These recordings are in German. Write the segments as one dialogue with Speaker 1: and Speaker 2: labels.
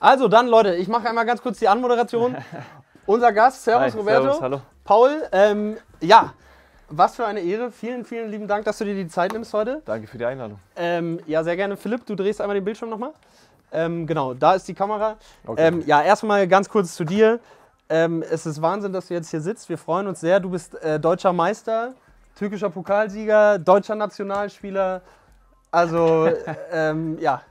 Speaker 1: Also dann, Leute, ich mache einmal ganz kurz die Anmoderation. Unser Gast, Servus Hi, Roberto. Servus, hallo. Paul, ähm, ja, was für eine Ehre. Vielen, vielen lieben Dank, dass du dir die Zeit nimmst heute. Danke für die Einladung. Ähm, ja, sehr gerne. Philipp, du drehst einmal den Bildschirm nochmal. Ähm, genau, da ist die Kamera. Okay. Ähm, ja, erstmal ganz kurz zu dir. Ähm, es ist Wahnsinn, dass du jetzt hier sitzt. Wir freuen uns sehr. Du bist äh, deutscher Meister, türkischer Pokalsieger, deutscher Nationalspieler. Also, ähm, ja,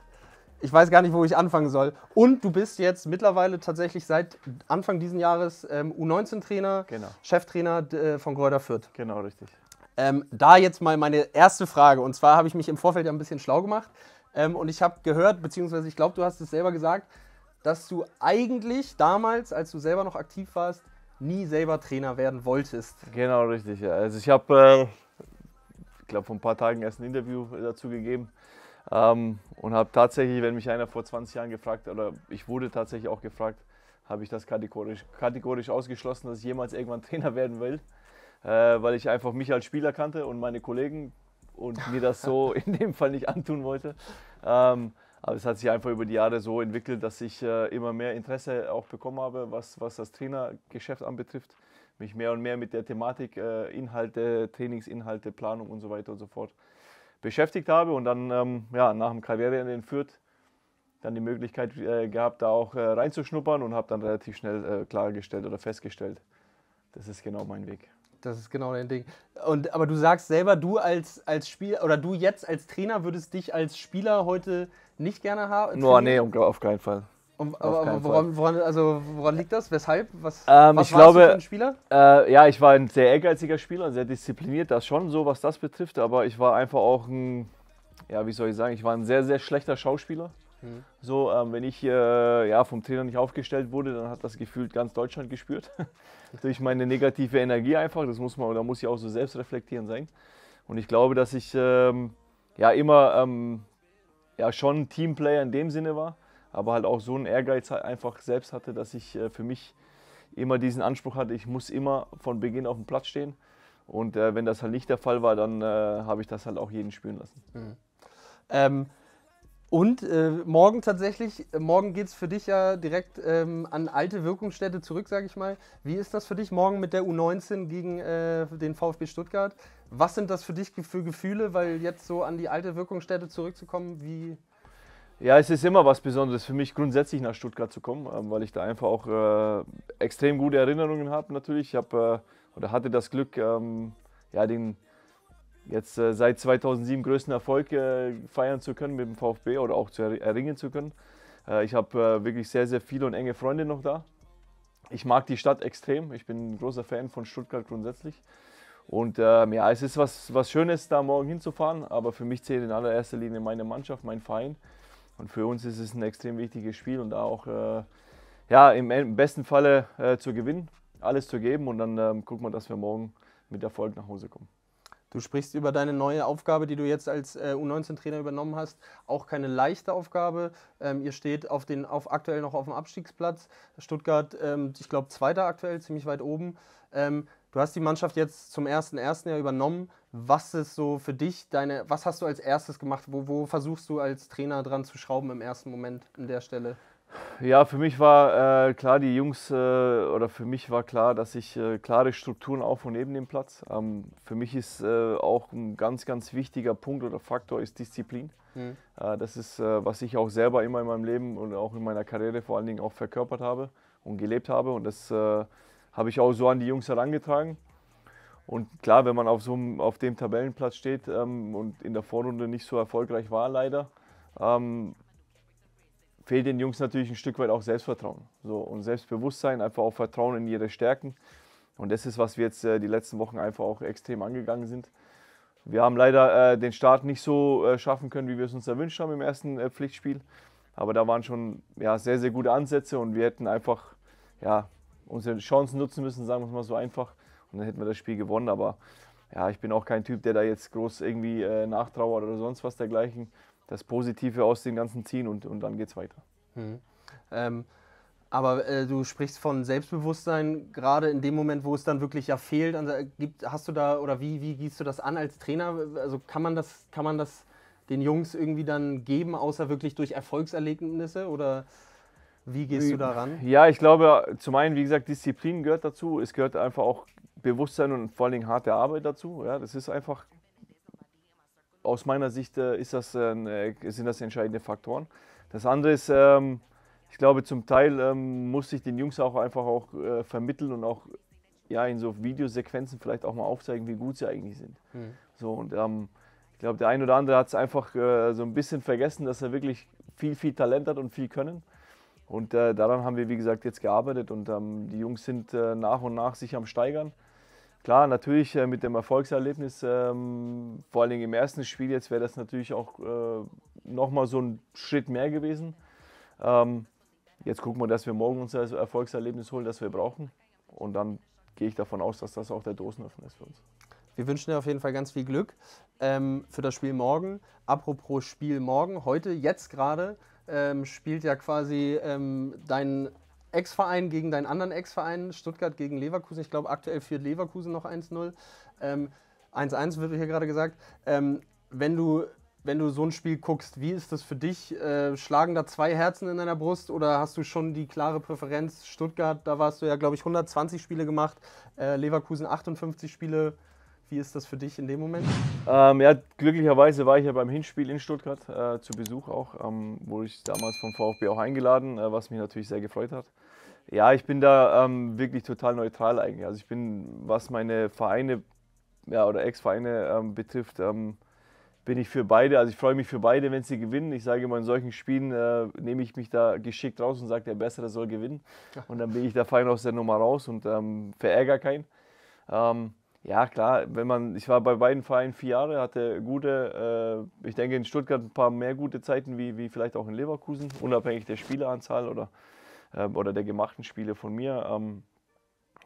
Speaker 1: ich weiß gar nicht, wo ich anfangen soll. Und du bist jetzt mittlerweile tatsächlich seit Anfang diesen Jahres ähm, U19-Trainer, genau. Cheftrainer äh, von Gräuter Fürth. Genau, richtig. Ähm, da jetzt mal meine erste Frage. Und zwar habe ich mich im Vorfeld ja ein bisschen schlau gemacht. Ähm, und ich habe gehört, beziehungsweise ich glaube, du hast es selber gesagt, dass du eigentlich damals, als du selber noch aktiv warst, nie selber Trainer werden wolltest. Genau, richtig. Ja. Also ich habe, äh, ich glaube, vor ein paar Tagen erst ein Interview dazu gegeben. Ähm,
Speaker 2: und habe tatsächlich, wenn mich einer vor 20 Jahren gefragt, oder ich wurde tatsächlich auch gefragt, habe ich das kategorisch, kategorisch ausgeschlossen, dass ich jemals irgendwann Trainer werden will, äh, weil ich einfach mich als Spieler kannte und meine Kollegen und mir das so in dem Fall nicht antun wollte. Ähm, aber es hat sich einfach über die Jahre so entwickelt, dass ich äh, immer mehr Interesse auch bekommen habe, was, was das Trainergeschäft anbetrifft. Mich mehr und mehr mit der Thematik äh, Inhalte, Trainingsinhalte, Planung und so weiter und so fort beschäftigt habe und dann ähm, ja, nach dem Karriereende in Fürth dann die Möglichkeit äh, gehabt, da auch äh, reinzuschnuppern und habe dann relativ
Speaker 1: schnell äh, klargestellt oder festgestellt, das ist genau mein Weg. Das ist genau dein Ding. Und, aber du sagst selber, du als, als Spieler oder du jetzt als Trainer würdest dich als Spieler heute nicht gerne haben? No, nee,
Speaker 2: um, auf keinen Fall. Und, aber woran,
Speaker 1: woran, also woran liegt das? Weshalb? Was, ähm, was ich glaube, für ein Spieler?
Speaker 2: Äh, ja, ich war ein sehr ehrgeiziger Spieler, sehr diszipliniert, das schon so, was das betrifft. Aber ich war einfach auch ein, ja, wie soll ich sagen, ich war ein sehr, sehr schlechter Schauspieler. Mhm. So, ähm, wenn ich äh, ja, vom Trainer nicht aufgestellt wurde, dann hat das gefühlt ganz Deutschland gespürt. Durch meine negative Energie einfach. Das muss man, da muss ich auch so selbstreflektierend sein. Und ich glaube, dass ich ähm, ja immer ähm, ja, schon Teamplayer in dem Sinne war aber halt auch so einen Ehrgeiz halt einfach selbst hatte, dass ich äh, für mich immer diesen Anspruch hatte, ich muss immer von Beginn auf dem Platz stehen. Und
Speaker 1: äh, wenn das halt nicht der Fall war, dann äh, habe ich das halt auch jeden spüren lassen. Mhm. Ähm, und äh, morgen tatsächlich, äh, morgen geht es für dich ja direkt ähm, an alte Wirkungsstätte zurück, sage ich mal. Wie ist das für dich morgen mit der U19 gegen den VfB Stuttgart? Was sind das für dich für Gefühle, weil jetzt so an die alte Wirkungsstätte zurückzukommen, wie,
Speaker 2: ja, es ist immer was Besonderes für mich, grundsätzlich nach Stuttgart zu kommen, ähm, weil ich da einfach auch äh, extrem gute Erinnerungen habe natürlich. Ich habe äh, oder hatte das Glück, ähm, ja, den jetzt äh, seit 2007 größten Erfolg äh, feiern zu können mit dem VfB oder auch zu er erringen zu können. Äh, ich habe äh, wirklich sehr, sehr viele und enge Freunde noch da. Ich mag die Stadt extrem. Ich bin ein großer Fan von Stuttgart grundsätzlich. Und ähm, ja, es ist was, was Schönes, da morgen hinzufahren, aber für mich zählt in allererster Linie meine Mannschaft, mein Verein. Und für uns ist es ein extrem wichtiges Spiel und auch äh, ja, im besten Falle äh, zu gewinnen, alles zu geben und dann ähm, gucken wir, dass wir morgen mit Erfolg nach Hause
Speaker 1: kommen. Du sprichst über deine neue Aufgabe, die du jetzt als äh, U19-Trainer übernommen hast. Auch keine leichte Aufgabe. Ähm, ihr steht auf den, auf, aktuell noch auf dem Abstiegsplatz. Stuttgart, ähm, ich glaube, zweiter aktuell, ziemlich weit oben. Ähm, Du hast die Mannschaft jetzt zum ersten ersten Jahr übernommen. Was ist so für dich deine, was hast du als erstes gemacht? Wo, wo versuchst du als Trainer dran zu schrauben im ersten Moment an der Stelle?
Speaker 2: Ja, für mich war äh, klar, die Jungs, äh, oder für mich war klar, dass ich äh, klare Strukturen auf und neben dem Platz. Ähm, für mich ist äh, auch ein ganz, ganz wichtiger Punkt oder Faktor ist Disziplin. Mhm. Äh, das ist, äh, was ich auch selber immer in meinem Leben und auch in meiner Karriere vor allen Dingen auch verkörpert habe und gelebt habe. Und das habe ich auch so an die Jungs herangetragen. Und klar, wenn man auf, so einem, auf dem Tabellenplatz steht ähm, und in der Vorrunde nicht so erfolgreich war, leider, ähm, fehlt den Jungs natürlich ein Stück weit auch Selbstvertrauen. So, und Selbstbewusstsein, einfach auch Vertrauen in ihre Stärken. Und das ist, was wir jetzt äh, die letzten Wochen einfach auch extrem angegangen sind. Wir haben leider äh, den Start nicht so äh, schaffen können, wie wir es uns erwünscht haben im ersten äh, Pflichtspiel. Aber da waren schon ja, sehr, sehr gute Ansätze und wir hätten einfach ja, unsere Chancen nutzen müssen, sagen wir es mal so einfach. Und dann hätten wir das Spiel gewonnen. Aber ja, ich bin auch kein Typ, der da jetzt groß irgendwie äh, nachtrauert oder sonst was dergleichen. Das Positive
Speaker 1: aus dem Ganzen ziehen und, und dann es weiter. Mhm. Ähm, aber äh, du sprichst von Selbstbewusstsein, gerade in dem Moment, wo es dann wirklich ja fehlt. Also, äh, gibt, hast du da oder wie, wie gießt du das an als Trainer? Also kann man das, kann man das den Jungs irgendwie dann geben, außer wirklich durch Erfolgserlebnisse? Oder wie gehst du daran?
Speaker 2: Ja, ich glaube, zum einen, wie gesagt, Disziplin gehört dazu. Es gehört einfach auch Bewusstsein und vor allem harte Arbeit dazu. Ja, das ist einfach, aus meiner Sicht äh, ist das, äh, äh, sind das entscheidende Faktoren. Das andere ist, ähm, ich glaube, zum Teil ähm, muss ich den Jungs auch einfach auch vermitteln und auch ja, in so Videosequenzen vielleicht auch mal aufzeigen, wie gut sie eigentlich sind. Mhm. So, und ähm, ich glaube, der ein oder andere hat es einfach äh, so ein bisschen vergessen, dass er wirklich viel, viel Talent hat und viel Können. Und äh, daran haben wir, wie gesagt, jetzt gearbeitet und ähm, die Jungs sind äh, nach und nach sich am Steigern. Klar, natürlich äh, mit dem Erfolgserlebnis, ähm, vor allem im ersten Spiel jetzt, wäre das natürlich auch äh, nochmal so ein Schritt mehr gewesen. Ähm, jetzt gucken wir, dass wir morgen unser Erfolgserlebnis
Speaker 1: holen, das wir brauchen. Und dann gehe ich davon aus, dass das auch der Dosenöffner ist für uns. Wir wünschen dir auf jeden Fall ganz viel Glück ähm, für das Spiel morgen. Apropos Spiel morgen, heute, jetzt gerade ähm, spielt ja quasi ähm, dein Ex-Verein gegen deinen anderen Ex-Verein, Stuttgart gegen Leverkusen. Ich glaube, aktuell führt Leverkusen noch 1-0. 1-1 ähm, wird hier gerade gesagt. Ähm, wenn du wenn du so ein Spiel guckst, wie ist das für dich? Äh, schlagen da zwei Herzen in deiner Brust oder hast du schon die klare Präferenz? Stuttgart, da warst du ja, glaube ich, 120 Spiele gemacht, äh, Leverkusen 58 Spiele. Wie ist das für dich in dem Moment? Ähm, ja, glücklicherweise war ich ja beim Hinspiel in Stuttgart äh, zu Besuch
Speaker 2: auch. Ähm, wurde ich damals vom VfB auch eingeladen, äh, was mich natürlich sehr gefreut hat. Ja, ich bin da ähm, wirklich total neutral eigentlich. Also ich bin, was meine Vereine ja, oder Ex-Vereine ähm, betrifft, ähm, bin ich für beide. Also ich freue mich für beide, wenn sie gewinnen. Ich sage immer, in solchen Spielen äh, nehme ich mich da geschickt raus und sage, der Bessere soll gewinnen. Und dann bin ich da fein aus der Nummer raus und ähm, verärgere keinen. Ja, klar, wenn man, ich war bei beiden Vereinen vier Jahre, hatte gute, äh, ich denke in Stuttgart ein paar mehr gute Zeiten wie, wie vielleicht auch in Leverkusen, unabhängig der Spieleranzahl oder, äh, oder der gemachten Spiele von mir. Ähm,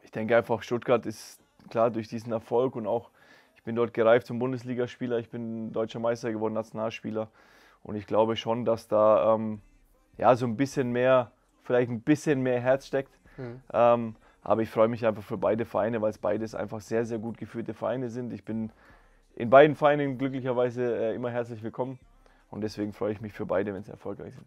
Speaker 2: ich denke einfach, Stuttgart ist klar durch diesen Erfolg und auch, ich bin dort gereift zum Bundesligaspieler, ich bin deutscher Meister geworden, Nationalspieler. Und ich glaube schon, dass da ähm, ja so ein bisschen mehr, vielleicht ein bisschen mehr Herz steckt. Mhm. Ähm, aber ich freue mich einfach für beide Vereine, weil es beides einfach sehr, sehr gut geführte Vereine sind. Ich bin in beiden Vereinen glücklicherweise äh, immer herzlich willkommen. Und deswegen freue ich mich
Speaker 1: für beide, wenn sie erfolgreich sind.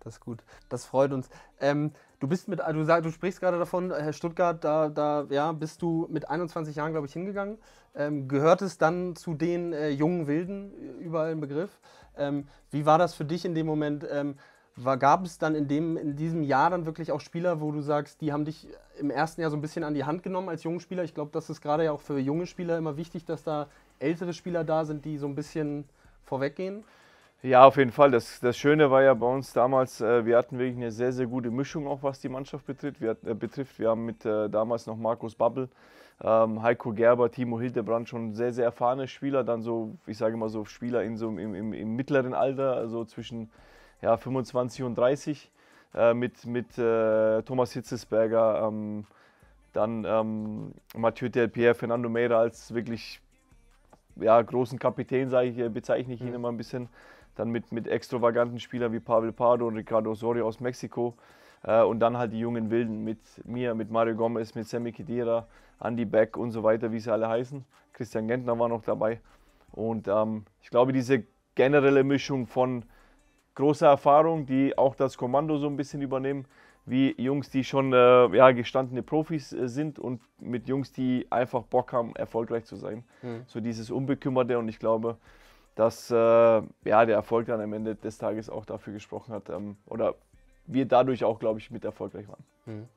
Speaker 1: Das ist gut. Das freut uns. Ähm, du bist mit, du, sag, du sprichst gerade davon, äh, Herr Stuttgart, da, da ja, bist du mit 21 Jahren, glaube ich, hingegangen. Ähm, gehört es dann zu den äh, jungen Wilden, überall im Begriff. Ähm, wie war das für dich in dem Moment? Ähm, war, gab es dann in, dem, in diesem Jahr dann wirklich auch Spieler, wo du sagst, die haben dich im ersten Jahr so ein bisschen an die Hand genommen als junger Spieler? Ich glaube, das ist gerade ja auch für junge Spieler immer wichtig, dass da ältere Spieler da sind, die so ein bisschen vorweggehen.
Speaker 2: Ja, auf jeden Fall. Das, das Schöne war ja bei uns damals, äh, wir hatten wirklich eine sehr, sehr gute Mischung, auch was die Mannschaft betrifft. Wir, äh, betrifft. wir haben mit äh, damals noch Markus Babbel, ähm, Heiko Gerber, Timo Hildebrand schon sehr, sehr erfahrene Spieler. Dann so, ich sage mal so, Spieler in so, im, im, im mittleren Alter, so also zwischen ja, 25 und 30 äh, mit, mit äh, Thomas Hitzesberger, ähm, dann ähm, Mathieu Delpierre, Fernando Meira als wirklich ja, großen Kapitän, sage ich, äh, bezeichne ich ihn mhm. immer ein bisschen. Dann mit, mit extravaganten Spielern wie Pavel Pardo und Ricardo Osorio aus Mexiko. Äh, und dann halt die jungen Wilden mit mir, mit Mario Gomez, mit Sammy Kedira, Andy Beck und so weiter, wie sie alle heißen. Christian Gentner war noch dabei. Und ähm, ich glaube, diese generelle Mischung von große Erfahrung, die auch das Kommando so ein bisschen übernehmen, wie Jungs, die schon äh, ja, gestandene Profis äh, sind und mit Jungs, die einfach Bock haben, erfolgreich zu sein. Mhm. So dieses Unbekümmerte und ich glaube, dass äh, ja, der Erfolg dann am Ende des
Speaker 1: Tages auch dafür gesprochen hat ähm, oder wir dadurch auch, glaube ich, mit erfolgreich waren. Mhm.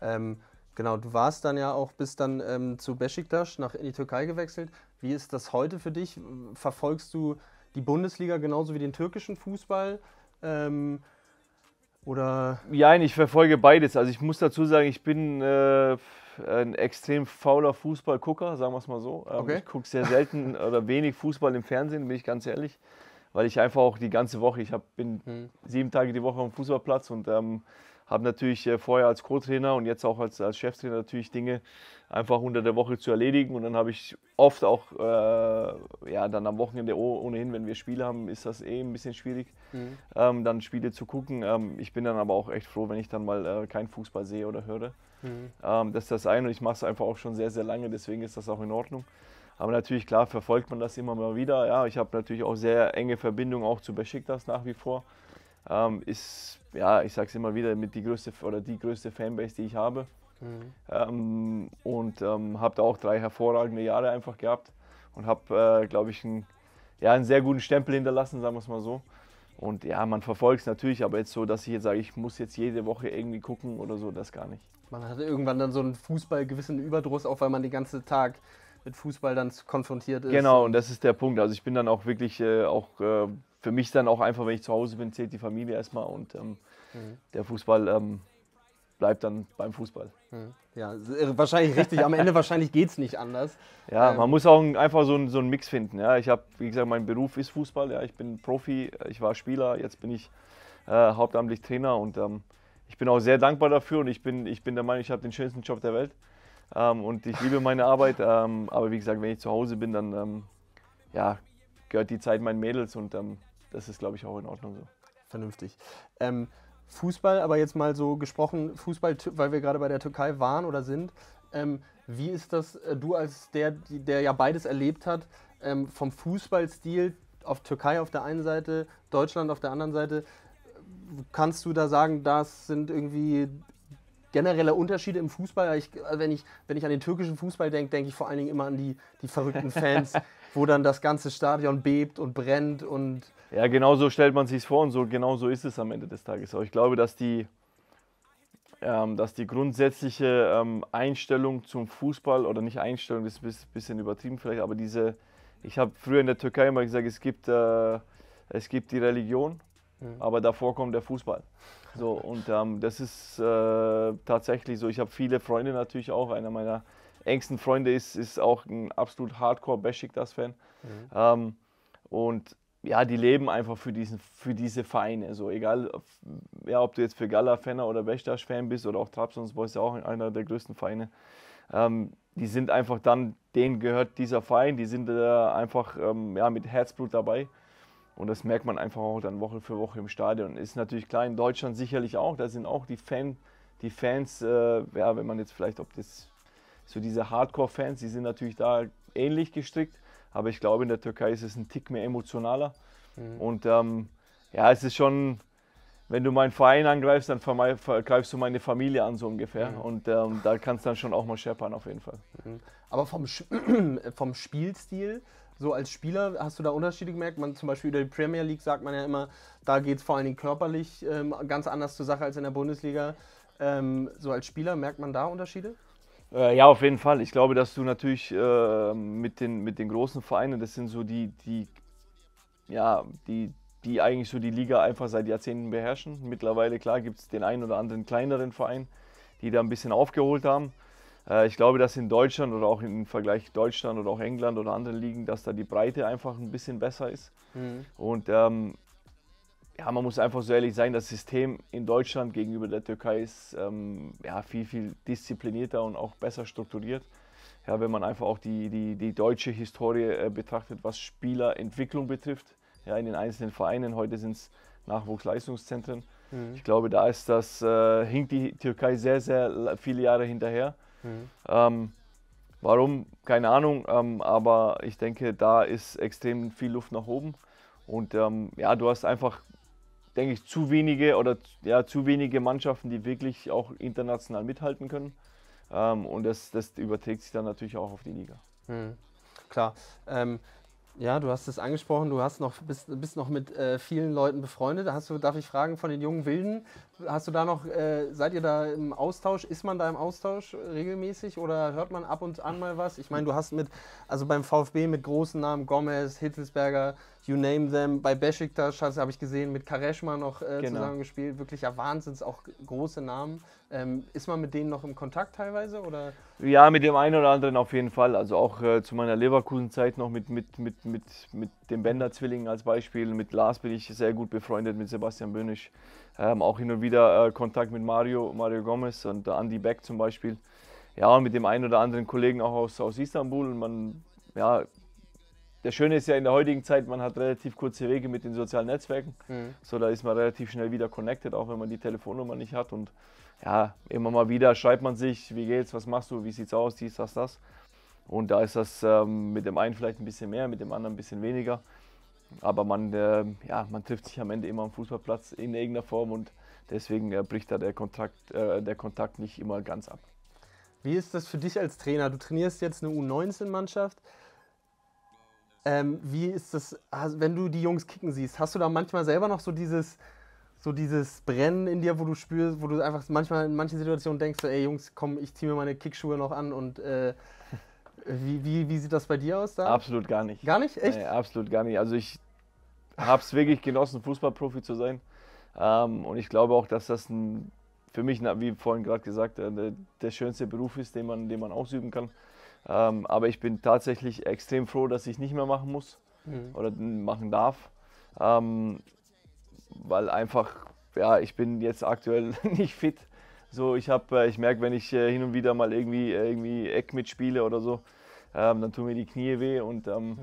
Speaker 1: Ähm, genau, du warst dann ja auch bis dann ähm, zu Besiktas nach in die Türkei gewechselt. Wie ist das heute für dich? Verfolgst du die Bundesliga genauso wie den türkischen Fußball? Ähm, oder? Ja, ich verfolge beides. Also ich muss dazu
Speaker 2: sagen, ich bin äh, ein extrem fauler Fußballgucker, sagen wir es mal so. Ähm, okay. Ich gucke sehr selten oder wenig Fußball im Fernsehen, bin ich ganz ehrlich. Weil ich einfach auch die ganze Woche, ich hab, bin hm. sieben Tage die Woche am Fußballplatz und ähm, habe natürlich äh, vorher als Co-Trainer und jetzt auch als, als Cheftrainer natürlich Dinge einfach unter der Woche zu erledigen. Und dann habe ich oft auch, äh, ja, dann am Wochenende ohnehin, wenn wir Spiele haben, ist das eh ein bisschen schwierig, mhm. ähm, dann Spiele zu gucken. Ähm, ich bin dann aber auch echt froh, wenn ich dann mal äh, keinen Fußball sehe oder höre. Mhm. Ähm, das ist das eine und ich mache es einfach auch schon sehr, sehr lange, deswegen ist das auch in Ordnung. Aber natürlich, klar, verfolgt man das immer mal wieder. Ja, ich habe natürlich auch sehr enge Verbindungen auch zu Besiktas nach wie vor ähm, ist, ja, ich sage es immer wieder, mit die größte oder die größte Fanbase, die ich habe. Mhm. Ähm, und ähm, habe da auch drei hervorragende Jahre einfach gehabt und habe, äh, glaube ich, einen, ja, einen sehr guten Stempel hinterlassen, sagen wir es mal so. Und ja, man verfolgt es natürlich, aber jetzt so, dass ich jetzt sage, ich muss jetzt jede Woche irgendwie gucken oder so, das gar nicht.
Speaker 1: Man hat irgendwann dann so einen Fußball gewissen Überdruss, auch weil man den ganzen Tag mit Fußball dann konfrontiert ist. Genau, und das
Speaker 2: ist der Punkt. Also ich bin dann auch wirklich äh, auch äh, für mich dann auch einfach, wenn ich zu Hause bin, zählt die Familie erstmal und ähm, mhm. der Fußball ähm, bleibt dann beim Fußball.
Speaker 1: Mhm. Ja, wahrscheinlich richtig. Am Ende
Speaker 2: wahrscheinlich geht es nicht anders. Ja, ähm. man muss auch einfach so, so einen Mix finden. Ja. Ich habe, wie gesagt, mein Beruf ist Fußball. Ja. Ich bin Profi, ich war Spieler, jetzt bin ich äh, hauptamtlich Trainer und ähm, ich bin auch sehr dankbar dafür und ich bin, ich bin der Meinung, ich habe den schönsten Job der Welt. Ähm, und ich liebe meine Arbeit, ähm, aber wie gesagt, wenn ich zu Hause
Speaker 1: bin, dann ähm, ja, gehört die Zeit meinen Mädels und ähm, das ist, glaube ich, auch in Ordnung so. Vernünftig. Ähm, Fußball, aber jetzt mal so gesprochen, Fußball, weil wir gerade bei der Türkei waren oder sind, ähm, wie ist das, äh, du als der, der ja beides erlebt hat, vom Fußballstil auf Türkei auf der einen Seite, Deutschland auf der anderen Seite, kannst du da sagen, das sind irgendwie generelle Unterschiede im Fußball. Ich, also wenn, ich, wenn ich an den türkischen Fußball denke, denke ich vor allen Dingen immer an die, die verrückten Fans, wo dann das ganze Stadion bebt und brennt. Und
Speaker 2: ja, genau so stellt man sich vor und so, genau so ist es am Ende des Tages. Aber ich glaube, dass die, ähm, dass die grundsätzliche ähm, Einstellung zum Fußball, oder nicht Einstellung, das ist ein bisschen übertrieben vielleicht, aber diese, ich habe früher in der Türkei immer gesagt, es gibt, äh, es gibt die Religion Mhm. Aber davor kommt der Fußball. So, und ähm, das ist äh, tatsächlich so. Ich habe viele Freunde natürlich auch. Einer meiner engsten Freunde ist, ist auch ein absolut Hardcore-Besiktas-Fan. Mhm. Ähm, und ja, die leben einfach für, diesen, für diese Vereine. So, egal, ja, ob du jetzt für Gala-Fan oder Besiktas-Fan bist oder auch Trabzonspor ist ja auch einer der größten Vereine. Ähm, die sind einfach dann, denen gehört dieser Verein, die sind äh, einfach ähm, ja, mit Herzblut dabei. Und das merkt man einfach auch dann Woche für Woche im Stadion. Ist natürlich klar in Deutschland sicherlich auch, da sind auch die, Fan, die Fans, äh, ja, wenn man jetzt vielleicht, ob das so diese Hardcore-Fans, die sind natürlich da ähnlich gestrickt, aber ich glaube, in der Türkei ist es ein Tick mehr emotionaler. Mhm. Und ähm, ja, es ist schon, wenn du meinen Verein angreifst, dann greifst du meine Familie an, so ungefähr. Mhm.
Speaker 1: Und ähm, da kannst du dann schon auch mal scheppern, auf jeden Fall. Mhm. Aber vom, Sch vom Spielstil, so als Spieler, hast du da Unterschiede gemerkt? Man, zum Beispiel in der Premier League sagt man ja immer, da geht es vor allen Dingen körperlich ähm, ganz anders zur Sache als in der Bundesliga. Ähm, so als Spieler merkt man da Unterschiede?
Speaker 2: Äh, ja, auf jeden Fall. Ich glaube, dass du natürlich äh, mit, den, mit den großen Vereinen, das sind so die, die, ja, die, die eigentlich so die Liga einfach seit Jahrzehnten beherrschen. Mittlerweile, klar, gibt es den einen oder anderen kleineren Verein, die da ein bisschen aufgeholt haben. Äh, ich glaube, dass in Deutschland oder auch im Vergleich Deutschland oder auch England oder anderen Ligen, dass da die Breite einfach ein bisschen besser ist. Mhm. Und ähm, ja, man muss einfach so ehrlich sein, das System in Deutschland gegenüber der Türkei ist ähm, ja, viel, viel disziplinierter und auch besser strukturiert. Ja, wenn man einfach auch die, die, die deutsche Historie äh, betrachtet, was Spielerentwicklung betrifft ja, in den einzelnen Vereinen. Heute sind es Nachwuchsleistungszentren. Mhm. Ich glaube, da ist das, äh, hinkt die Türkei sehr, sehr viele Jahre hinterher. Mhm. Ähm, warum? Keine Ahnung, ähm, aber ich denke, da ist extrem viel Luft nach oben. Und ähm, ja, du hast einfach, denke ich, zu wenige oder ja, zu wenige Mannschaften, die wirklich auch international mithalten können. Ähm, und das, das überträgt sich dann natürlich auch auf die Liga.
Speaker 1: Mhm. Klar. Ähm, ja, du hast es angesprochen, du hast noch, bist, bist noch mit äh, vielen Leuten befreundet. Hast du, darf ich fragen, von den jungen Wilden, Hast du da noch, äh, seid ihr da im Austausch? Ist man da im Austausch regelmäßig oder hört man ab und an mal was? Ich meine, du hast mit, also beim VfB mit großen Namen, Gomez, Hitzelsberger, you name them, bei Besiktas habe ich gesehen, mit Kareshma noch äh, genau. zusammengespielt, Wirklich ja Wahnsinns, auch große Namen. Ähm, ist man mit denen noch im Kontakt teilweise? Oder?
Speaker 2: Ja, mit dem einen oder anderen auf jeden Fall. Also auch äh, zu meiner Leverkusen-Zeit noch mit, mit, mit, mit, mit den Bender-Zwillingen als Beispiel. Mit Lars bin ich sehr gut befreundet, mit Sebastian Bönisch. Ähm, auch hin und wieder äh, Kontakt mit Mario, Mario Gomez und Andy Beck zum Beispiel. Ja, und mit dem einen oder anderen Kollegen auch aus, aus Istanbul. Und man, ja, das Schöne ist ja in der heutigen Zeit, man hat relativ kurze Wege mit den sozialen Netzwerken. Mhm. So, da ist man relativ schnell wieder connected, auch wenn man die Telefonnummer nicht hat. Und ja, immer mal wieder schreibt man sich, wie geht's, was machst du, wie sieht's aus, dies, das, das. Und da ist das ähm, mit dem einen vielleicht ein bisschen mehr, mit dem anderen ein bisschen weniger. Aber man, äh, ja, man trifft sich am Ende immer am Fußballplatz in irgendeiner Form und deswegen äh, bricht da der Kontakt, äh, der Kontakt nicht immer
Speaker 1: ganz ab. Wie ist das für dich als Trainer? Du trainierst jetzt eine U19-Mannschaft. Ähm, wie ist das, wenn du die Jungs kicken siehst, hast du da manchmal selber noch so dieses, so dieses Brennen in dir, wo du spürst, wo du einfach manchmal in manchen Situationen denkst, so, ey Jungs, komm, ich ziehe mir meine Kickschuhe noch an und äh, wie, wie, wie sieht das bei dir aus da? Absolut
Speaker 2: gar nicht. Gar nicht? Echt? Nee, absolut gar nicht. Also ich habe es wirklich genossen, Fußballprofi zu sein. Ähm, und ich glaube auch, dass das ein, für mich, wie vorhin gerade gesagt, äh, der, der, schönste Beruf ist, den man, den man ausüben kann. Ähm, aber ich bin tatsächlich extrem froh, dass ich nicht mehr machen muss mhm. oder machen darf. Ähm, weil einfach, ja, ich bin jetzt aktuell nicht fit so, ich habe, äh, ich merke, wenn ich äh, hin und wieder mal irgendwie, äh, irgendwie Eck mitspiele oder so, ähm, dann tun mir die Knie weh und ähm, mhm.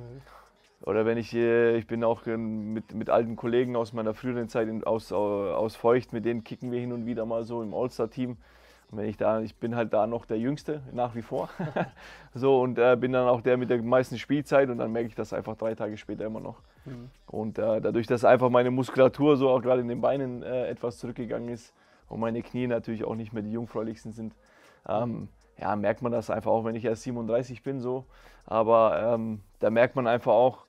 Speaker 2: oder wenn ich, ich bin auch mit, mit alten Kollegen aus meiner früheren Zeit aus, aus Feucht, mit denen kicken wir hin und wieder mal so im All-Star-Team. Und wenn ich da, ich bin halt da noch der Jüngste nach wie vor, so und äh, bin dann auch der mit der meisten Spielzeit und dann merke ich das einfach drei Tage später immer noch. Mhm. Und äh, dadurch, dass einfach meine Muskulatur so auch gerade in den Beinen äh, etwas zurückgegangen ist, und meine Knie natürlich auch nicht mehr die jungfräulichsten sind, ähm, ja, merkt man das einfach auch, wenn ich erst 37 bin so. Aber ähm, da merkt man einfach auch,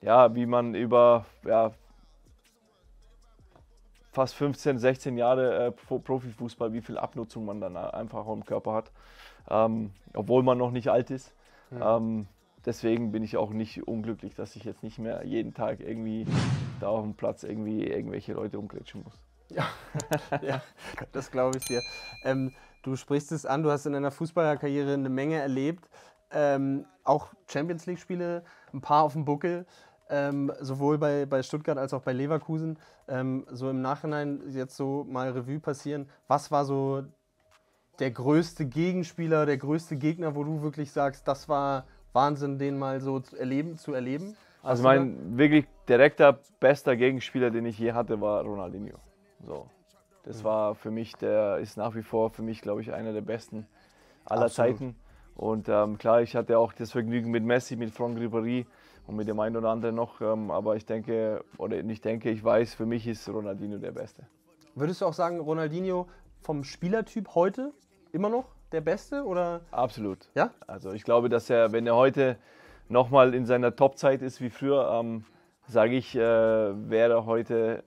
Speaker 2: ja, wie man über ja, fast 15, 16 Jahre äh, Profifußball, wie viel Abnutzung man dann einfach auch im Körper hat, ähm, obwohl man noch nicht alt ist. Mhm. deswegen bin ich auch nicht unglücklich, dass ich jetzt nicht mehr jeden Tag irgendwie da auf dem Platz irgendwie irgendwelche Leute umklatschen muss. Ja,
Speaker 1: ja das glaube ich dir. Ähm, du sprichst es an, du hast in deiner Fußballerkarriere eine Menge erlebt. Ähm, auch Champions League-Spiele, ein paar auf dem Buckel. Ähm, sowohl bei, bei Stuttgart als auch bei Leverkusen. Ähm, so im Nachhinein jetzt so mal Revue passieren. Was war so der größte Gegenspieler, der größte Gegner, wo du wirklich sagst, das war Wahnsinn, den mal so zu erleben? Zu erleben? Also mein
Speaker 2: wirklich direkter, bester Gegenspieler, den ich je hatte, war Ronaldinho. So. Das war für mich, der ist nach wie vor für mich, glaube ich, einer der besten aller Absolut. Zeiten. Und ähm, klar, ich hatte auch das Vergnügen mit Messi, mit Franck Ribéry und mit dem einen oder anderen noch. Ähm, aber ich denke, oder nicht denke, ich weiß, für mich ist
Speaker 1: Ronaldinho der Beste. Würdest du auch sagen, Ronaldinho vom Spielertyp heute immer noch der Beste? Oder? Absolut. Ja? Also ich glaube, dass er, wenn er heute nochmal
Speaker 2: in seiner Topzeit ist wie früher, ähm, sage ich, äh, wäre heute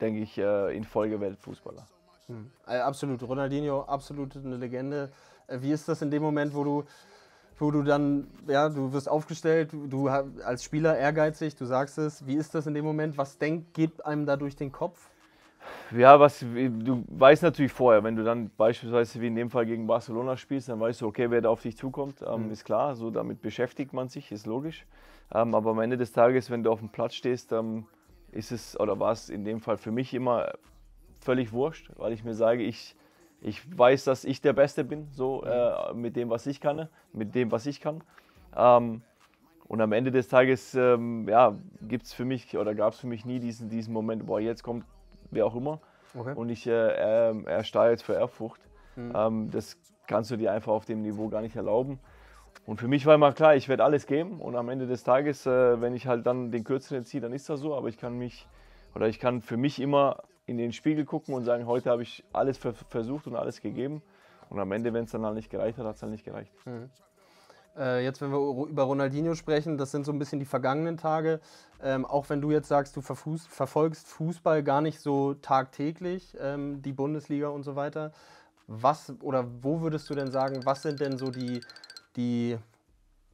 Speaker 2: denke ich, äh, in Folge Weltfußballer.
Speaker 1: Mhm. Absolut. Ronaldinho, absolut eine Legende. Äh, wie ist das in dem Moment, wo du, wo du dann, ja, du wirst aufgestellt, du als Spieler ehrgeizig, du sagst es. Wie ist das in dem Moment? Was denkt, geht einem da durch den Kopf?
Speaker 2: Ja, was, du weißt natürlich vorher, wenn du dann beispielsweise wie in dem Fall gegen Barcelona spielst, dann weißt du, okay, wer da auf dich zukommt, ähm, mhm. ist klar, so damit beschäftigt man sich, ist logisch. Ähm, aber am Ende des Tages, wenn du auf dem Platz stehst, ähm, ist es oder war es in dem Fall für mich immer völlig wurscht, weil ich mir sage, ich, ich weiß, dass ich der Beste bin, so mhm. äh, mit dem, was ich kann, mit dem, was ich kann. Ähm, und am Ende des Tages ähm, ja, gibt es für mich oder gab es für mich nie diesen, diesen Moment, boah, jetzt kommt wer auch immer okay. und ich äh, äh, erstarre jetzt für Erfurcht. Mhm. Ähm, das kannst du dir einfach auf dem Niveau gar nicht erlauben. Und für mich war immer klar, ich werde alles geben und am Ende des Tages, äh, wenn ich halt dann den Kürzeren ziehe, dann ist das so. Aber ich kann mich oder ich kann für mich immer in den Spiegel gucken und sagen, heute habe ich alles ver versucht und alles gegeben.
Speaker 1: Und am Ende, wenn es dann halt nicht gereicht hat, hat es dann halt nicht gereicht. Mhm. Äh, jetzt, wenn wir über Ronaldinho sprechen, das sind so ein bisschen die vergangenen Tage. Ähm, auch wenn du jetzt sagst, du verfolgst Fußball gar nicht so tagtäglich, ähm, die Bundesliga und so weiter. Was oder wo würdest du denn sagen, was sind denn so die die,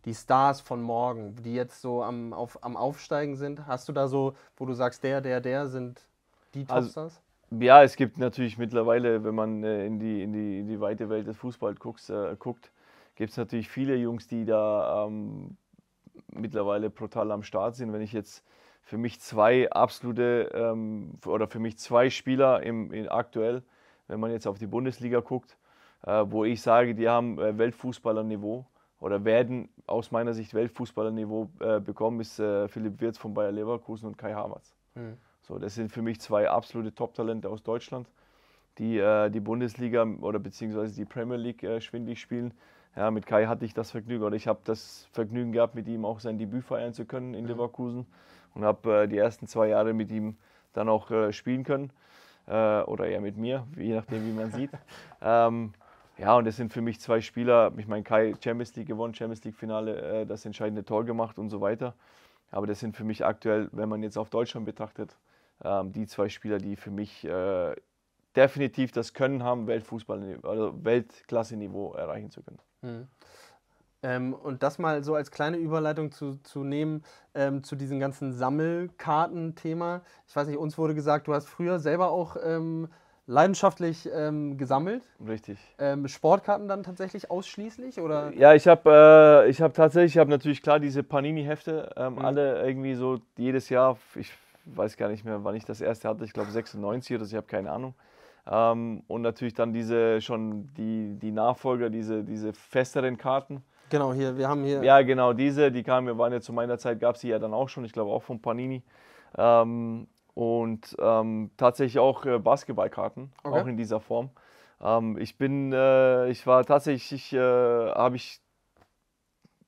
Speaker 1: die Stars von morgen, die jetzt so am, auf, am Aufsteigen sind? Hast du da so, wo du sagst, der, der, der sind die also, Topstars?
Speaker 2: Also, ja, es gibt natürlich mittlerweile, wenn man äh, in, die, in, die, in die weite Welt des Fußballs guckt, äh, guckt gibt es natürlich viele Jungs, die da ähm, mittlerweile brutal am Start sind. Wenn ich jetzt für mich zwei absolute ähm, oder für mich zwei Spieler im, aktuell, wenn man jetzt auf die Bundesliga guckt, äh, wo ich sage, die haben äh, Weltfußballerniveau oder werden aus meiner Sicht Weltfußballerniveau äh, bekommen, ist Philipp Wirtz von Bayer Leverkusen und Kai Havertz. Mhm. So, das sind für mich zwei absolute Top-Talente aus Deutschland, die die Bundesliga oder beziehungsweise die Premier League schwindlig spielen. Ja, mit Kai hatte ich das Vergnügen oder ich habe das Vergnügen gehabt, mit ihm auch sein Debüt feiern zu können in mhm. Leverkusen und habe die ersten zwei Jahre mit ihm dann auch spielen können oder eher mit mir, je nachdem, wie man sieht. ähm, ja, und das sind für mich zwei Spieler. Ich meine, Kai Champions League gewonnen, Champions League-Finale, äh, das entscheidende Tor gemacht und so weiter. Aber das sind für mich aktuell, wenn man jetzt auf Deutschland betrachtet, ähm, die zwei Spieler, die für mich äh, definitiv das Können haben, Weltfußball, also Weltklasse-Niveau erreichen zu können.
Speaker 1: Mhm. Ähm, und das mal so als kleine Überleitung zu, zu nehmen ähm, zu diesem ganzen Sammelkarten-Thema. Ich weiß nicht, uns wurde gesagt, du hast früher selber auch ähm, leidenschaftlich ähm, gesammelt. Richtig. Ähm, Sportkarten dann tatsächlich ausschließlich oder?
Speaker 2: Ja, ich habe äh, ich tatsächlich, ich habe natürlich klar diese Panini-Hefte, ähm, mhm. alle irgendwie so jedes Jahr. Ich weiß gar nicht mehr, wann ich das erste hatte. Ich glaube 96 oder ich habe keine Ahnung. Ähm, und natürlich dann diese schon die die Nachfolger, diese diese festeren Karten.
Speaker 1: Genau hier, wir haben hier. Ja,
Speaker 2: genau diese, die kamen, wir waren ja zu meiner Zeit gab es die ja dann auch schon. Ich glaube auch von Panini. Ähm, und ähm, tatsächlich auch äh, Basketballkarten, okay. auch in dieser Form. Ähm, ich bin, äh, ich war tatsächlich, äh, habe ich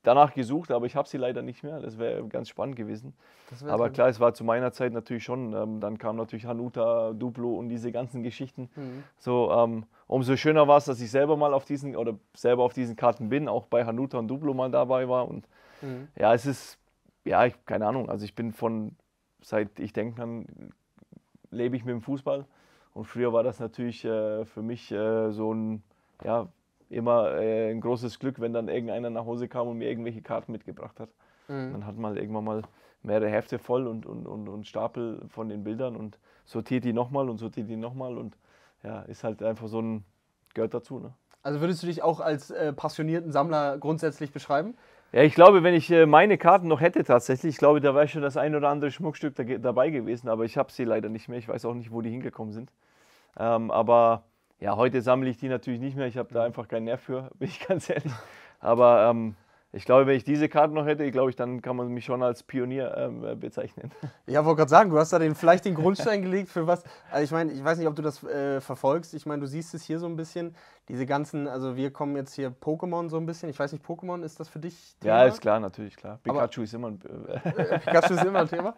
Speaker 2: danach gesucht, aber ich habe sie leider nicht mehr. Das wäre ganz spannend gewesen. Aber klar, es war zu meiner Zeit natürlich schon. Ähm, dann kam natürlich Hanuta, Duplo und diese ganzen Geschichten. Mhm. So, ähm, umso schöner war es, dass ich selber mal auf diesen oder selber auf diesen Karten bin, auch bei Hanuta und Duplo mal dabei war. Und mhm. ja, es ist, ja, ich, keine Ahnung. Also ich bin von seit ich denke, kann, lebe ich mit dem Fußball. Und früher war das natürlich äh, für mich äh, so ein, ja, immer äh, ein großes Glück, wenn dann irgendeiner nach Hause kam und mir irgendwelche Karten mitgebracht hat. Mhm. Dann hat man irgendwann mal mehrere Hefte voll und, und, und, und Stapel von den Bildern und sortiert die nochmal und sortiert die nochmal und ja, ist halt einfach so ein, gehört dazu. Ne?
Speaker 1: Also würdest du dich auch als äh, passionierten Sammler grundsätzlich beschreiben? Ja, ich glaube, wenn
Speaker 2: ich äh, meine Karten noch hätte tatsächlich, ich glaube, da wäre schon das ein oder andere Schmuckstück dabei gewesen, aber ich habe sie leider nicht mehr. Ich weiß auch nicht, wo die hingekommen sind. Ähm, aber ja, heute sammle ich die natürlich nicht mehr. Ich habe da mhm. einfach keinen Nerv für, bin ich ganz ehrlich. Aber ähm, ich glaube, wenn ich diese Karte noch hätte, ich glaube
Speaker 1: dann kann man mich schon als Pionier ähm, äh, bezeichnen. Ja, wollte gerade sagen, du hast da den, vielleicht den Grundstein gelegt für was. Also ich meine, ich weiß nicht, ob du das äh, verfolgst. Ich meine, du siehst es hier so ein bisschen. Diese ganzen, also wir kommen jetzt hier Pokémon so ein bisschen. Ich weiß nicht, Pokémon ist das für dich? Thema? Ja, ist klar, natürlich klar. Pikachu Aber,
Speaker 2: ist immer ein Pikachu ist immer ein Thema.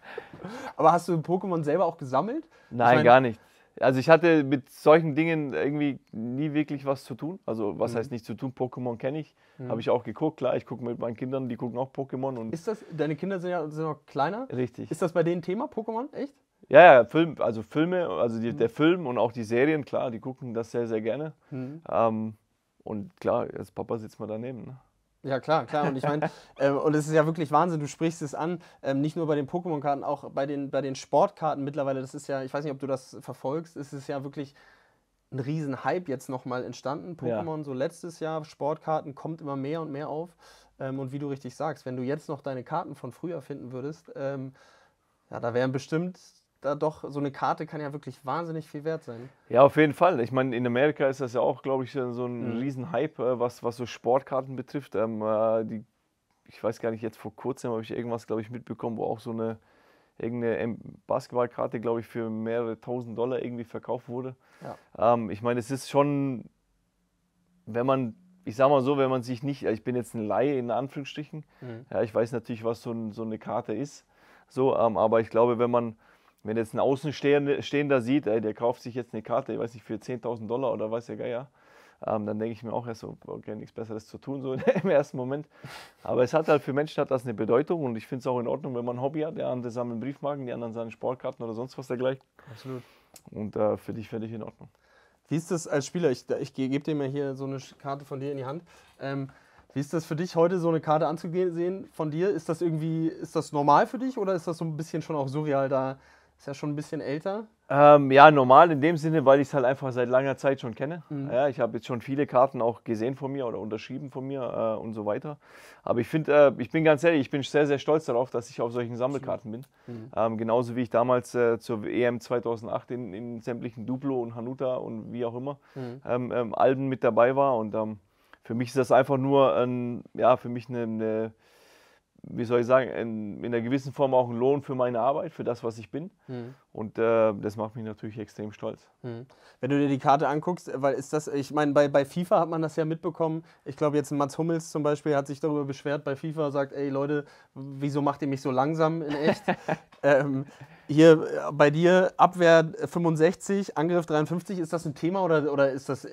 Speaker 1: Aber hast du Pokémon selber auch gesammelt?
Speaker 2: Nein, ich mein, gar nicht also ich hatte mit solchen Dingen irgendwie nie wirklich was zu tun. Also was mhm. heißt nicht zu tun? Pokémon kenne ich, mhm. habe ich auch geguckt. Klar, ich gucke mit meinen Kindern, die gucken auch
Speaker 1: Pokémon. Und ist das, deine Kinder sind ja sind noch kleiner?
Speaker 2: Richtig. Ist das bei denen Thema, Pokémon, echt? Ja, ja, Film, also Filme, also die, mhm. der Film und auch die Serien, klar, die gucken das sehr, sehr gerne. Mhm. Ähm, und klar, als Papa sitzt man daneben. Ne?
Speaker 1: Ja, klar, klar. Und ich meine, äh, und es ist ja wirklich Wahnsinn, du sprichst es an, ähm, nicht nur bei den Pokémon-Karten, auch bei den, bei den Sportkarten mittlerweile. Das ist ja, ich weiß nicht, ob du das verfolgst, es ist ja wirklich ein Riesenhype jetzt nochmal entstanden. Pokémon ja. so letztes Jahr, Sportkarten kommt immer mehr und mehr auf. Ähm, und wie du richtig sagst, wenn du jetzt noch deine Karten von früher finden würdest, ähm, ja, da wären bestimmt da doch, so eine Karte kann ja wirklich wahnsinnig viel wert sein.
Speaker 2: Ja, auf jeden Fall. Ich meine, in Amerika ist das ja auch, glaube ich, so ein mhm. Riesenhype, äh, was, was so Sportkarten betrifft. Ähm, äh, die, ich weiß gar nicht, jetzt vor kurzem habe ich irgendwas, glaube ich, mitbekommen, wo auch so eine irgendeine Basketballkarte, glaube ich, für mehrere tausend Dollar irgendwie verkauft wurde. Ja. Ähm, ich meine, es ist schon, wenn man ich sag mal so, wenn man sich nicht, ich bin jetzt ein Laie in Anführungsstrichen, mhm. ja, ich weiß natürlich, was so, ein, so eine Karte ist, so, ähm, aber ich glaube, wenn man wenn jetzt ein Außenstehender sieht, ey, der kauft sich jetzt eine Karte, ich weiß nicht, für 10.000 Dollar oder weiß der Geier, ähm, dann denke ich mir auch erst so, okay, nichts Besseres zu tun, so im ersten Moment. Aber es hat halt für Menschen hat das eine Bedeutung und ich finde es auch in Ordnung, wenn man ein Hobby hat. Der andere sammelt Briefmarken, die anderen sammeln Sportkarten oder sonst was
Speaker 1: dergleichen. Absolut. Und äh, für dich völlig in Ordnung. Wie ist das als Spieler? Ich, ich gebe dir mal hier so eine Karte von dir in die Hand. Ähm, wie ist das für dich, heute so eine Karte anzusehen von dir? Ist das irgendwie, ist das normal für dich oder ist das so ein bisschen schon auch surreal, da ist ja schon ein bisschen älter.
Speaker 2: Ähm, ja, normal in dem Sinne, weil ich es halt einfach seit langer Zeit schon kenne. Mhm. Ja, ich habe jetzt schon viele Karten auch gesehen von mir oder unterschrieben von mir äh, und so weiter. Aber ich finde, äh, ich bin ganz ehrlich, ich bin sehr, sehr stolz darauf, dass ich auf solchen Sammelkarten bin. Mhm. Ähm, genauso wie ich damals äh, zur EM 2008 in, in, sämtlichen Duplo und Hanuta und wie auch immer mhm. ähm, ähm Alben mit dabei war. Und ähm, für mich ist das einfach nur, ja, für mich eine, eine wie soll ich sagen, in, in, einer gewissen Form auch ein Lohn für meine Arbeit, für das, was ich bin. Mhm. Und
Speaker 1: äh, das macht mich natürlich extrem stolz. Mhm. Wenn du dir die Karte anguckst, äh, weil ist das, ich meine, bei, bei FIFA hat man das ja mitbekommen. Ich glaube, jetzt Mats Hummels zum Beispiel hat sich darüber beschwert bei FIFA, sagt, ey Leute, wieso macht ihr mich so langsam in echt? ähm, hier äh, bei dir Abwehr 65, äh, Angriff 53, ist das ein Thema oder, oder ist das.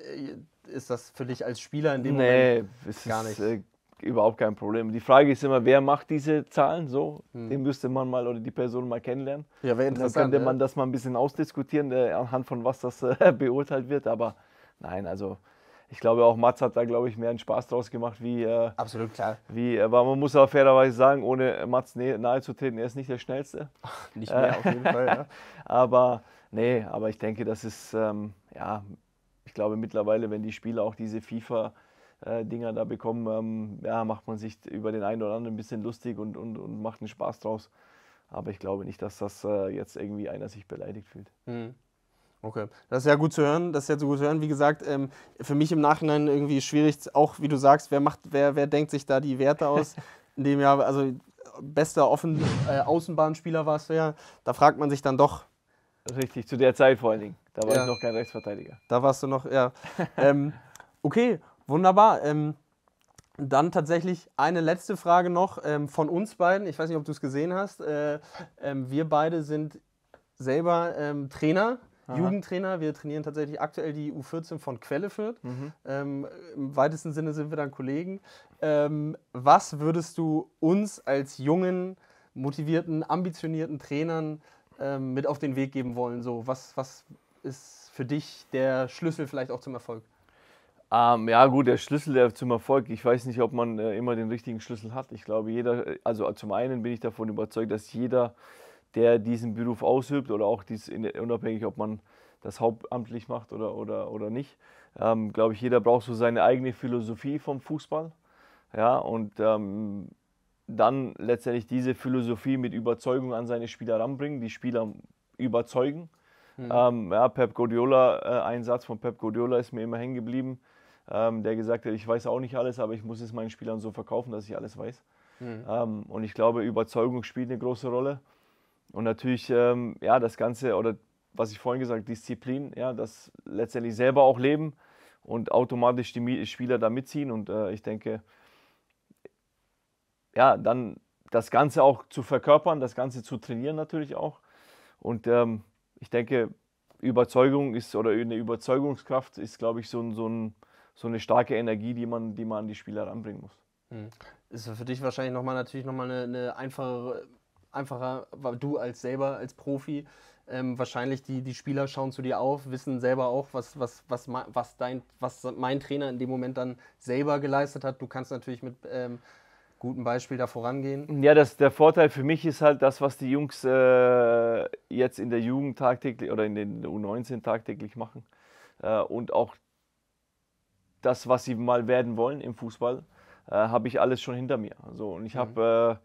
Speaker 1: Ist das für dich als Spieler in dem nee,
Speaker 2: Moment gar nicht? Ist, äh, überhaupt kein Problem. Die Frage ist immer, wer macht diese Zahlen so? Hm. Den müsste man mal oder die Person mal kennenlernen. Ja, wäre interessant. Dann könnte ja. man das mal ein bisschen ausdiskutieren, äh, anhand von was das äh, beurteilt wird. Aber nein, also ich glaube auch Mats hat da, glaube ich, mehr einen Spaß draus gemacht wie. Äh, Absolut klar. Wie, äh, aber man muss auch fairerweise sagen, ohne Mats nahe zu treten, er ist nicht der Schnellste. nicht mehr, auf jeden Fall. Ja. aber nee, aber ich denke, das ist, ähm, ja, ich glaube mittlerweile, wenn die Spieler auch diese FIFA- äh, Dinger da bekommen, ähm, ja, macht man sich über den einen oder anderen ein bisschen lustig und, und, und macht einen Spaß draus. Aber ich glaube nicht, dass das äh, jetzt irgendwie einer sich
Speaker 1: beleidigt fühlt. Mhm. Okay, das ist ja gut zu hören. Das ist ja so gut zu hören. Wie gesagt, ähm, für mich im Nachhinein irgendwie schwierig, auch wie du sagst, wer macht, wer, wer denkt sich da die Werte aus? In dem Jahr, also bester offen äh, Außenbahnspieler warst du ja. Da fragt man sich dann doch. Richtig, zu der Zeit vor allen Dingen. Da war ja. ich noch kein Rechtsverteidiger. Da warst du noch, ja. ähm, okay, Wunderbar. Ähm, dann tatsächlich eine letzte Frage noch ähm, von uns beiden. Ich weiß nicht, ob du es gesehen hast. Äh, ähm, wir beide sind selber ähm, Trainer, Aha. Jugendtrainer. Wir trainieren tatsächlich aktuell die U14 von Quelle Fürth. Mhm. Ähm, Im weitesten Sinne sind wir dann Kollegen. Ähm, was würdest du uns als jungen, motivierten, ambitionierten Trainern mit auf den Weg geben wollen? So, was, was ist für dich der Schlüssel vielleicht auch zum Erfolg?
Speaker 2: Ähm, ja, gut, der Schlüssel der, zum Erfolg. Ich weiß nicht, ob man äh, immer den richtigen Schlüssel hat. Ich glaube, jeder, äh, also äh, zum einen bin ich davon überzeugt, dass jeder, der diesen Beruf ausübt oder auch dies, in, unabhängig, ob man das hauptamtlich macht oder, oder, oder nicht, ähm, glaube ich, jeder braucht so seine eigene Philosophie vom Fußball. Ja, und ähm, dann letztendlich diese Philosophie mit Überzeugung an seine Spieler ranbringen, die Spieler überzeugen. Mhm. Ähm, ja, Pep Guardiola, äh, ein Satz von Pep Guardiola ist mir immer hängen geblieben ähm, der gesagt hat, ich weiß auch nicht alles, aber ich muss es meinen Spielern so verkaufen, dass ich alles weiß. Mhm. Ähm, und ich glaube, Überzeugung spielt eine große Rolle. Und natürlich, ähm, ja, das Ganze, oder was ich vorhin gesagt Disziplin, ja, das letztendlich selber auch leben und automatisch die Spieler da mitziehen. Und äh, ich denke, ja, dann das Ganze auch zu verkörpern, das Ganze zu trainieren natürlich auch. Und ähm, ich denke, Überzeugung ist oder eine Überzeugungskraft ist, glaube ich, so ein, so ein so eine starke Energie, die man, die man an die Spieler ranbringen muss.
Speaker 1: Mhm. Ist für dich wahrscheinlich nochmal natürlich nochmal eine, eine einfache, einfacher, weil du als selber, als Profi, ähm, wahrscheinlich die, die Spieler schauen zu dir auf, wissen selber auch, was, was, was, was, dein, was mein Trainer in dem Moment dann selber geleistet hat. Du kannst natürlich mit ähm, gutem Beispiel da vorangehen.
Speaker 2: Ja, das, der Vorteil für mich ist halt das, was die Jungs äh, jetzt in der Jugend tagtäglich oder in den U19 tagtäglich machen. Äh, und auch das, was sie mal werden wollen im Fußball, äh, habe ich alles schon hinter mir. So, und ich mhm. habe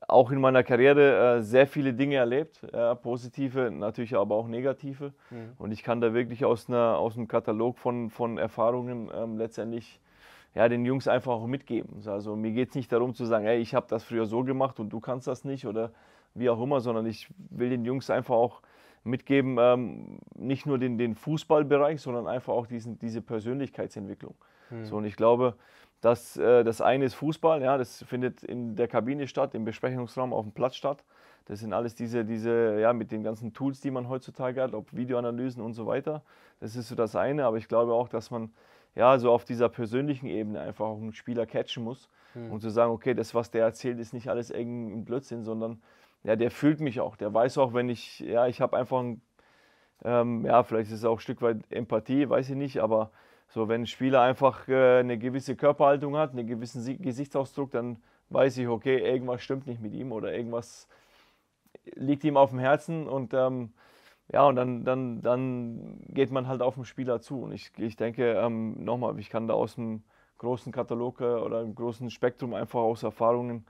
Speaker 2: äh, auch in meiner Karriere äh, sehr viele Dinge erlebt, äh, positive, natürlich aber auch negative. Mhm. Und ich kann da wirklich aus, einer, aus einem Katalog von, von Erfahrungen ähm, letztendlich ja, den Jungs einfach auch mitgeben. Also mir geht es nicht darum zu sagen, hey, ich habe das früher so gemacht und du kannst das nicht oder wie auch immer, sondern ich will den Jungs einfach auch mitgeben, ähm, nicht nur den, den Fußballbereich, sondern einfach auch diesen, diese Persönlichkeitsentwicklung. Mhm. So, und ich glaube, dass äh, das eine ist Fußball, ja, das findet in der Kabine statt, im Besprechungsraum, auf dem Platz statt. Das sind alles diese, diese, ja, mit den ganzen Tools, die man heutzutage hat, ob Videoanalysen und so weiter. Das ist so das eine, aber ich glaube auch, dass man ja so auf dieser persönlichen Ebene einfach auch einen Spieler catchen muss mhm. und um zu sagen, okay, das, was der erzählt, ist nicht alles irgendein Blödsinn, sondern ja, der fühlt mich auch. Der weiß auch, wenn ich, ja, ich habe einfach ein, ähm, ja, vielleicht ist es auch ein Stück weit Empathie, weiß ich nicht, aber so, wenn ein Spieler einfach äh, eine gewisse Körperhaltung hat, einen gewissen Sie Gesichtsausdruck, dann weiß ich, okay, irgendwas stimmt nicht mit ihm oder irgendwas liegt ihm auf dem Herzen und ähm, ja, und dann, dann, dann geht man halt auf den Spieler zu. Und ich, ich denke, ähm, nochmal, ich kann da aus dem großen Katalog äh, oder im großen Spektrum einfach aus Erfahrungen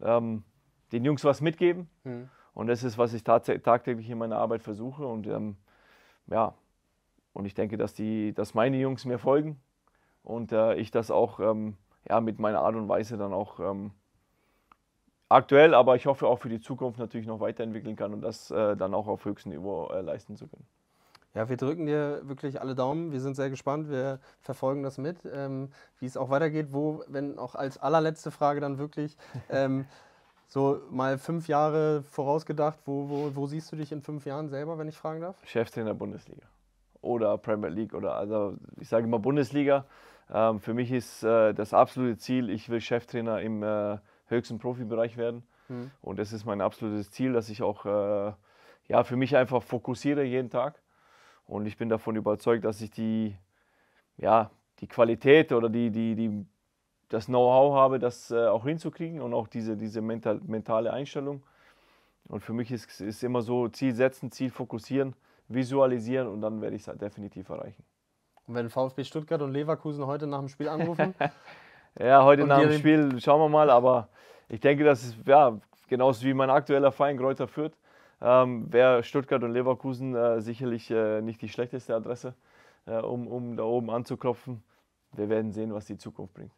Speaker 2: ähm, den Jungs was mitgeben. Mhm. Und das ist, was ich tagtäglich in meiner Arbeit versuche. Und ähm, ja, und ich denke, dass, die, dass meine Jungs mir folgen und äh, ich das auch ähm, ja, mit meiner Art und Weise dann auch ähm, aktuell, aber ich hoffe auch für die Zukunft natürlich noch weiterentwickeln kann und das äh, dann auch auf höchstem Niveau
Speaker 1: äh, leisten zu können. Ja, wir drücken dir wirklich alle Daumen. Wir sind sehr gespannt. Wir verfolgen das mit, ähm, wie es auch weitergeht. Wo, wenn auch als allerletzte Frage dann wirklich, ähm, so mal fünf Jahre vorausgedacht, wo, wo, wo siehst du dich in fünf Jahren selber, wenn ich fragen darf? Cheftrainer Bundesliga
Speaker 2: oder Premier League oder also ich sage immer Bundesliga. Ähm, für mich ist äh, das absolute Ziel, ich will Cheftrainer im äh, höchsten Profibereich werden. Mhm. Und das ist mein absolutes Ziel, dass ich auch äh, ja, für mich einfach fokussiere jeden Tag. Und ich bin davon überzeugt, dass ich die, ja, die Qualität oder die, die, die das Know-how habe, das äh, auch hinzukriegen und auch diese, diese mental, mentale Einstellung. Und für mich ist es immer so, Ziel setzen, Ziel fokussieren, visualisieren und dann werde ich es halt definitiv erreichen.
Speaker 1: Und wenn VfB Stuttgart und Leverkusen heute nach dem Spiel anrufen?
Speaker 2: ja, heute nach dem Spiel schauen wir mal, aber ich denke, das ist ja, genauso wie mein aktueller Feind Kräuter Fürth, ähm, wäre Stuttgart und Leverkusen äh, sicherlich äh, nicht die schlechteste Adresse, äh, um, um da oben anzuklopfen.
Speaker 1: Wir werden sehen, was die Zukunft bringt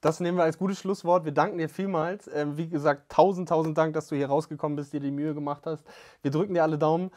Speaker 1: das nehmen wir als gutes Schlusswort. Wir danken dir vielmals. Ähm, wie gesagt, tausend, tausend Dank, dass du hier rausgekommen bist, dir die Mühe gemacht hast. Wir drücken dir alle Daumen.